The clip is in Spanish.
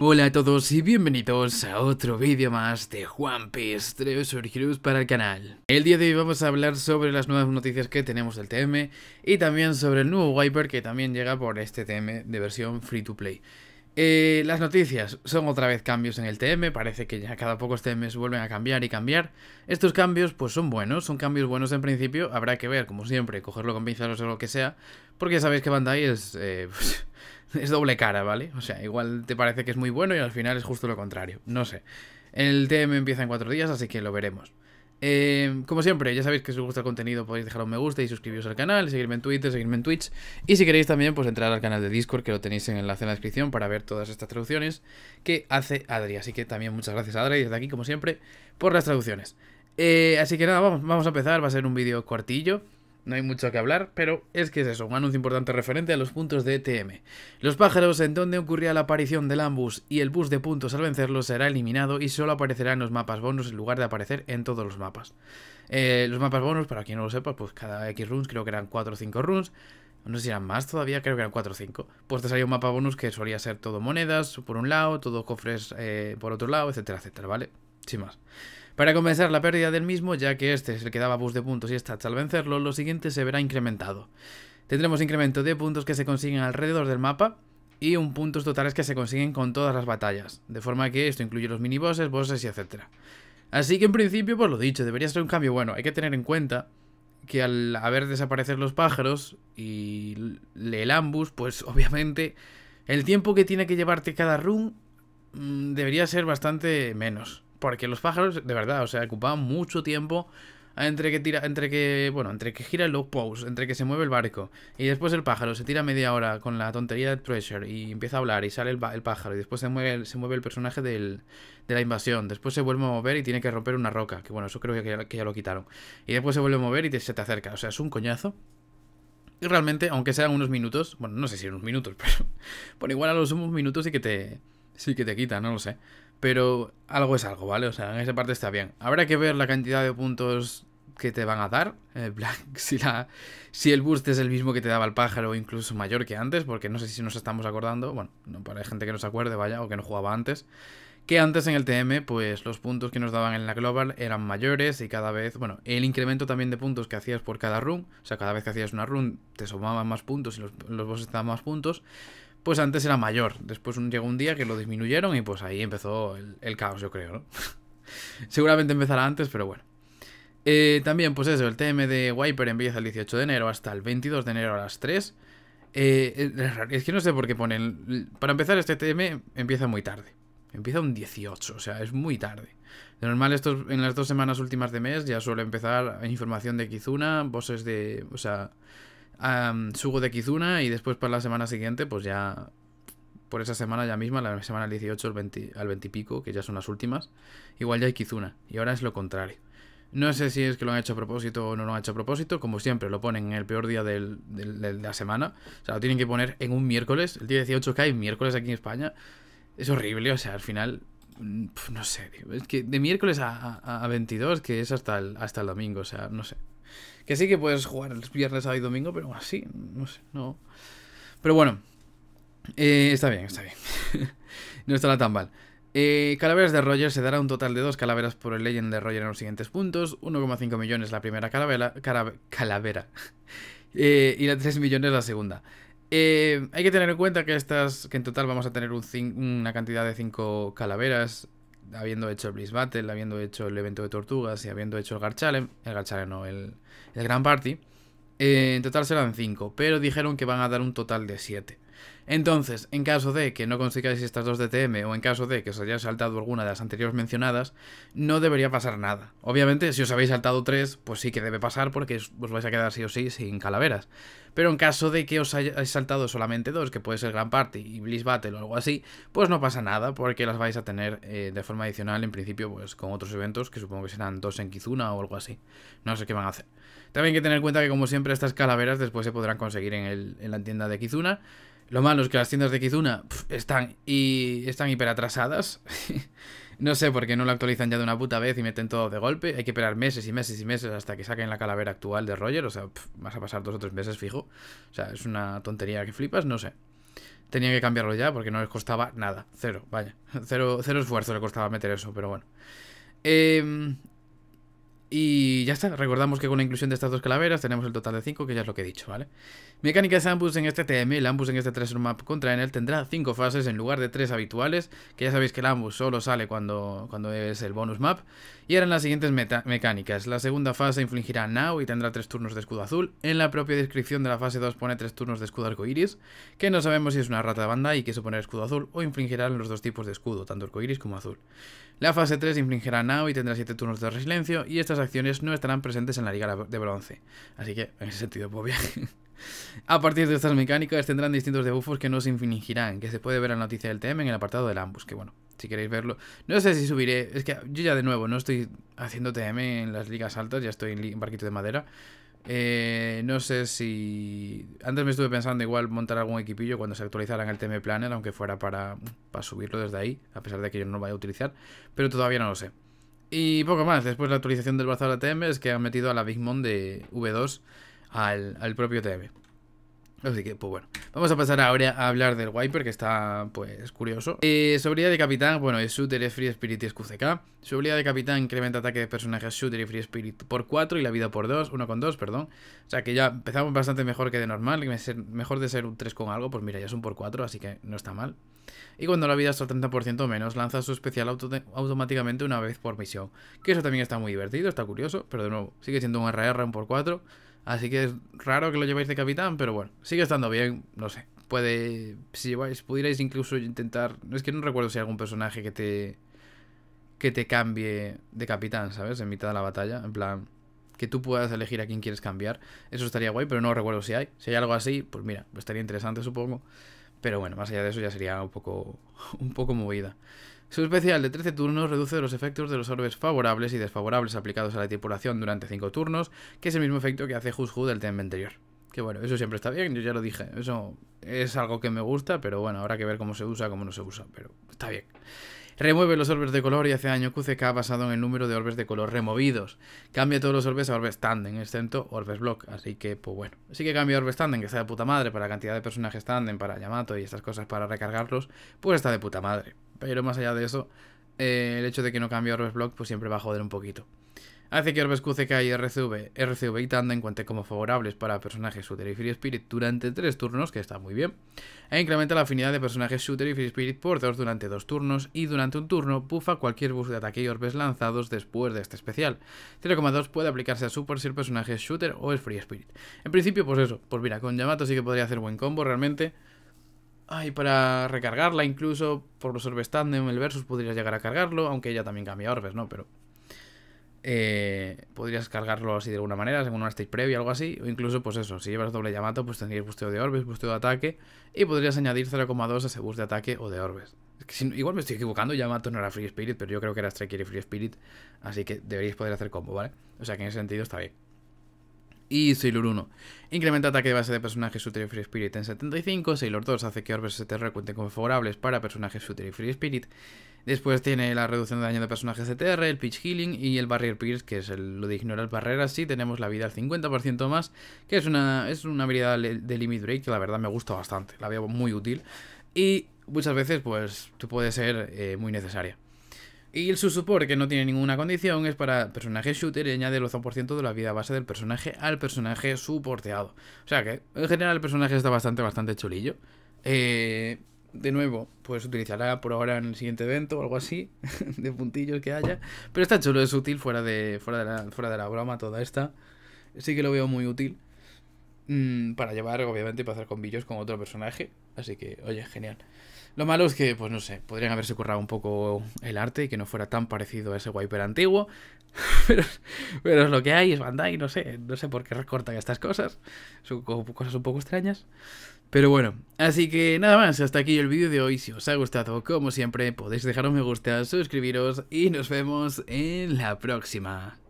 Hola a todos y bienvenidos a otro vídeo más de Juan P. sur para el canal. El día de hoy vamos a hablar sobre las nuevas noticias que tenemos del TM y también sobre el nuevo wiper que también llega por este TM de versión free to play. Eh, las noticias son otra vez cambios en el TM, parece que ya cada pocos TMs vuelven a cambiar y cambiar. Estos cambios pues son buenos, son cambios buenos en principio, habrá que ver, como siempre, cogerlo con pinzas o lo que sea, porque ya sabéis que Bandai es, eh, es doble cara, ¿vale? O sea, igual te parece que es muy bueno y al final es justo lo contrario, no sé. El TM empieza en cuatro días, así que lo veremos. Em, como siempre, ya sabéis que si os gusta el contenido podéis dejar un me gusta y suscribiros al canal, seguirme en Twitter, seguirme en Twitch y si queréis también pues entrar al canal de Discord que lo tenéis en el enlace en la descripción para ver todas estas traducciones que hace Adri. Así que también muchas gracias a Adri desde aquí como siempre por las traducciones. Eh, así que nada, vamos, vamos a empezar, va a ser un vídeo cortillo no hay mucho que hablar, pero es que es eso, un anuncio importante referente a los puntos de ETM. Los pájaros en donde ocurría la aparición del Ambus y el bus de puntos al vencerlo será eliminado y solo aparecerá en los mapas bonus en lugar de aparecer en todos los mapas. Eh, los mapas bonus, para quien no lo sepa, pues cada X runes creo que eran 4 o 5 runes. No sé si eran más todavía, creo que eran 4 o 5. Pues te salía un mapa bonus que solía ser todo monedas por un lado, todo cofres eh, por otro lado, etcétera, etcétera, ¿vale? Sin más. Para compensar la pérdida del mismo, ya que este es el que daba boost de puntos y stats al vencerlo, lo siguiente se verá incrementado. Tendremos incremento de puntos que se consiguen alrededor del mapa y un puntos totales que se consiguen con todas las batallas, de forma que esto incluye los minibosses, bosses y etc. Así que en principio, por pues lo dicho, debería ser un cambio bueno, hay que tener en cuenta que al haber desaparecer los pájaros y el ambush, pues obviamente el tiempo que tiene que llevarte cada run mm, debería ser bastante menos. Porque los pájaros, de verdad, o sea, ocupaban mucho tiempo entre que tira, entre que, bueno, entre que gira el low pose, entre que se mueve el barco y después el pájaro se tira media hora con la tontería de Treasure y empieza a hablar y sale el, pájaro y después se mueve, el, se mueve el personaje de la invasión, después se vuelve a mover y tiene que romper una roca, que bueno, eso creo que ya, lo quitaron, y después se vuelve a mover y se te acerca, o sea, es un coñazo. Y realmente, aunque sean unos minutos, bueno, no sé si unos minutos, pero bueno, igual a los unos minutos y que te sí que te quita, no lo sé. Pero algo es algo, ¿vale? O sea, en esa parte está bien. Habrá que ver la cantidad de puntos que te van a dar. Eh, si, la, si el boost es el mismo que te daba el pájaro o incluso mayor que antes, porque no sé si nos estamos acordando. Bueno, no, para gente que no se acuerde, vaya, o que no jugaba antes. Que antes en el TM, pues los puntos que nos daban en la Global eran mayores y cada vez, bueno, el incremento también de puntos que hacías por cada run, o sea, cada vez que hacías una run te sumaban más puntos y los, los bosses te daban más puntos pues antes era mayor. Después llegó un día que lo disminuyeron y pues ahí empezó el, caos, yo creo, ¿no? Seguramente empezará antes, pero bueno. Eh, también, pues eso, el TM de Wiper empieza el 18 de enero hasta el 22 de enero a las 3. Eh, es que no sé por qué ponen... Para empezar, este TM empieza muy tarde. Empieza un 18, o sea, es muy tarde. De normal, estos, en las dos semanas últimas de mes ya suele empezar información de Kizuna, voces de... O sea, subo Sugo de Kizuna y después para la semana siguiente, pues ya por esa semana ya misma, la semana 18 al 20, al y pico, que ya son las últimas, igual ya hay Kizuna. Y ahora es lo contrario. No sé si es que lo han hecho a propósito o no lo han hecho a propósito. Como siempre, lo ponen en el peor día de la semana. O sea, lo tienen que poner en un miércoles. El día 18 cae miércoles aquí en España. Es horrible, o sea, al final no sé, es que de miércoles a, a, 22, que es hasta el, hasta el domingo, o sea, no sé. Que sí que puedes jugar el viernes, sábado y domingo, pero así, no sé, no. Pero bueno, eh, está bien, está bien. no estará tan mal. Eh, calaveras de Roger se dará un total de dos calaveras por el Legend de Roger en los siguientes puntos. 1,5 millones la primera calavera, calavera. Eh, y la 3 millones la segunda. Eh, hay que tener en cuenta que estas, que en total vamos a tener un una cantidad de 5 calaveras, habiendo hecho el Bliss Battle, habiendo hecho el evento de tortugas y habiendo hecho el Garchalen, el Garchalen no, el, el Grand Party. Eh, en total serán 5, pero dijeron que van a dar un total de 7. Entonces, en caso de que no consigáis estas dos DTM o en caso de que os hayáis saltado alguna de las anteriores mencionadas, no debería pasar nada. Obviamente, si os habéis saltado tres, pues sí que debe pasar porque os vais a quedar sí o sí sin calaveras. Pero en caso de que os hayáis saltado solamente dos, que puede ser Grand Party y Bliss Battle o algo así, pues no pasa nada porque las vais a tener eh, de forma adicional en principio pues con otros eventos que supongo que serán dos en Kizuna o algo así. No sé qué van a hacer. También hay que tener en cuenta que como siempre estas calaveras después se podrán conseguir en, la tienda de Kizuna. Lo malo es que las tiendas de Kizuna están, y, están hiper atrasadas. no sé por qué no la actualizan ya de una puta vez y meten todo de golpe. Hay que esperar meses y meses y meses hasta que saquen la calavera actual de Roger. O sea, vas a pasar dos o tres meses fijo. O sea, es una tontería que flipas, no sé. Tenía que cambiarlo ya porque no les costaba nada. Cero, vaya. Cero, cero esfuerzo le costaba meter eso, pero bueno. Eh, y ya está, recordamos que con la inclusión de estas dos calaveras tenemos el total de 5, que ya es lo que he dicho, ¿vale? Mecánicas Ambus en este TM, el Ambus en este 3 Map contra Enel tendrá 5 fases en lugar de 3 habituales, que ya sabéis que el Ambus solo sale cuando, cuando es el bonus map, y eran las siguientes mecánicas. La segunda fase infligirá Nao y tendrá 3 turnos de escudo azul, en la propia descripción de la fase 2 pone 3 turnos de escudo arcoiris, que no sabemos si es una rata de banda y quiso poner escudo azul o infligirá los dos tipos de escudo, tanto arcoiris como azul. La fase 3 infligirá Nao y tendrá 7 turnos de resiliencia y estas acciones no estarán presentes en la Liga de Bronce. Así que, en ese sentido, pues bien. A partir de estas mecánicas tendrán distintos debuffos que no se infringirán, que se puede ver la noticia del TM en el apartado del Ambus, que bueno, si queréis verlo. No sé si subiré, es que yo ya de nuevo no estoy haciendo TM en las ligas altas, ya estoy en barquito de madera. Eh, no sé si... Antes me estuve pensando igual montar algún equipillo cuando se actualizaran el TM Planner, aunque fuera para, para subirlo desde ahí, a pesar de que yo no lo vaya a utilizar, pero todavía no lo sé. Y poco más, después la actualización del la TM es que han metido a la Big de V2 al, al propio TM. Así que, pues bueno, vamos a pasar ahora a hablar del Wiper, que está, pues, curioso. Eh, su habilidad de capitán, bueno, es Shooter, es Free Spirit y es QCK. Su habilidad de capitán incrementa ataque de personajes Shooter y Free Spirit por 4 y la vida por 2, 1 con 2, perdón. O sea que ya empezamos bastante mejor que de normal, mejor de ser un 3 con algo, pues mira, ya es un por 4, así que no está mal. Y cuando la vida es al 30% menos, lanza su especial automáticamente una vez por misión. Que eso también está muy divertido, está curioso, pero de nuevo, sigue siendo un RR, un por 4 Así que es raro que lo llevéis de capitán, pero bueno, sigue estando bien, no sé. Puede, si lleváis, pudierais incluso intentar, es que no recuerdo si hay algún personaje que te que te cambie de capitán, ¿sabes? En mitad de la batalla, en plan que tú puedas elegir a quién quieres cambiar. Eso estaría guay, pero no recuerdo si hay. Si hay algo así, pues mira, estaría interesante, supongo. Pero bueno, más allá de eso ya sería un poco un poco movida. Su especial de 13 turnos reduce los efectos de los orbes favorables y desfavorables aplicados a la tripulación durante 5 turnos, que es el mismo efecto que hace Hushu del tema anterior. Que bueno, eso siempre está bien, yo ya lo dije. Eso es algo que me gusta, pero bueno, habrá que ver cómo se usa, cómo no se usa, pero está bien. Remueve los orbes de color y hace daño QCK basado en el número de orbes de color removidos. Cambia todos los orbes a orbes tandem, excepto orbes block. Así que, pues bueno. Así que cambia orbes standing, que está de puta madre, para la cantidad de personajes tandem, para Yamato y estas cosas para recargarlos, pues está de puta madre. Pero más allá de eso, eh, el hecho de que no cambie Orbes Block pues siempre va a joder un poquito. Hace que Orbes QCK y RCV, RCV y Tanda encuentren como favorables para personajes Shooter y Free Spirit durante 3 turnos, que está muy bien, e incrementa la afinidad de personajes Shooter y Free Spirit por 2 durante 2 turnos, y durante un turno pufa cualquier bus de ataque y orbes lanzados después de este especial. 0,2 puede aplicarse a Super si el personaje Shooter o es Free Spirit. En principio, pues eso, pues mira, con Yamato sí que podría hacer buen combo realmente, Ay, ah, para recargarla incluso por los orbes tandem, el Versus podrías llegar a cargarlo, aunque ella también cambia orbes, ¿no? Pero eh, podrías cargarlo así de alguna manera, según una stage previa o algo así. O incluso, pues eso, si llevas doble Yamato, pues tendrías busteo de orbes, busteo de ataque. Y podrías añadir 0,2 a ese busteo de ataque o de orbes. igual me estoy equivocando, Yamato no era Free Spirit, pero yo creo que era Striker y Free Spirit. Así que deberíais poder hacer combo, ¿vale? O sea que en ese sentido está bien y Sailor 1. Incrementa ataque de base de personajes Shooter y Free Spirit en 75. Sailor 2 hace que orbes CTR cuenten con favorables para personajes Shooter y Free Spirit. Después tiene la reducción de daño de personajes CTR, e el Pitch Healing y el Barrier Pierce, que es el, lo de ignorar barreras. Sí, tenemos la vida al 50% más, que es una, es una habilidad de Limit Break que la verdad me gusta bastante. La veo muy útil y muchas veces pues puede ser eh, muy necesaria. Y el suporte que no tiene ninguna condición, es para personaje shooter y añade el 11% de la vida base del personaje al personaje suporteado. O sea que, en general, el personaje está bastante, bastante chulillo. Eh, de nuevo, pues utilizará por ahora en el siguiente evento o algo así, de puntillos que haya. Pero está chulo, es útil fuera de, fuera de, la, fuera de la broma toda esta. Sí que lo veo muy útil mm, para llevar, obviamente, y para hacer combillos con otro personaje. Así que, oye, genial. Lo malo es que, pues no sé, podrían haberse currado un poco el arte y que no fuera tan parecido a ese Wiper antiguo. pero, pero es lo que hay, es Bandai, no sé, no sé por qué recortan estas cosas. Son cosas un poco extrañas. Pero bueno, así que nada más, hasta aquí el vídeo de hoy. Si os ha gustado, como siempre, podéis dejar un me gusta, suscribiros y nos vemos en la próxima.